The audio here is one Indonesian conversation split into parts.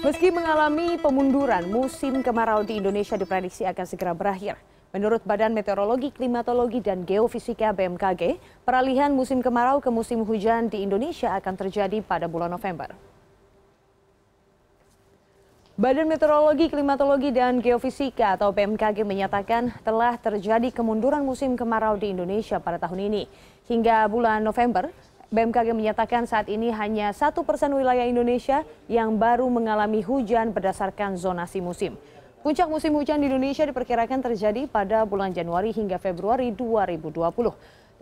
Meski mengalami pemunduran, musim kemarau di Indonesia diprediksi akan segera berakhir. Menurut Badan Meteorologi, Klimatologi, dan Geofisika BMKG, peralihan musim kemarau ke musim hujan di Indonesia akan terjadi pada bulan November. Badan Meteorologi, Klimatologi, dan Geofisika atau BMKG menyatakan telah terjadi kemunduran musim kemarau di Indonesia pada tahun ini. Hingga bulan November, BMKG menyatakan saat ini hanya satu persen wilayah Indonesia yang baru mengalami hujan berdasarkan zonasi musim. Puncak musim hujan di Indonesia diperkirakan terjadi pada bulan Januari hingga Februari 2020.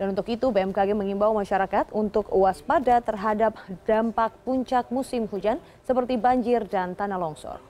Dan untuk itu BMKG mengimbau masyarakat untuk waspada terhadap dampak puncak musim hujan seperti banjir dan tanah longsor.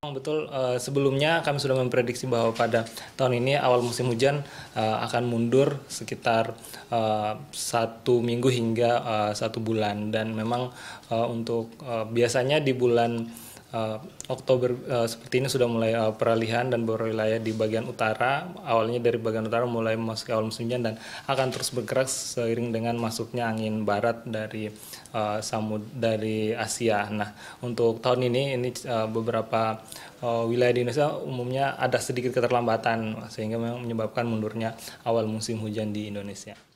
Memang Betul, uh, sebelumnya kami sudah memprediksi bahwa pada tahun ini awal musim hujan uh, akan mundur sekitar uh, satu minggu hingga uh, satu bulan dan memang uh, untuk uh, biasanya di bulan uh, Oktober uh, seperti ini sudah mulai uh, peralihan dan beberapa wilayah di bagian utara. Awalnya dari bagian utara mulai masuk awal musim hujan dan akan terus bergerak seiring dengan masuknya angin barat dari uh, samud dari Asia. Nah, untuk tahun ini ini uh, beberapa uh, wilayah di Indonesia umumnya ada sedikit keterlambatan sehingga memang menyebabkan mundurnya awal musim hujan di Indonesia.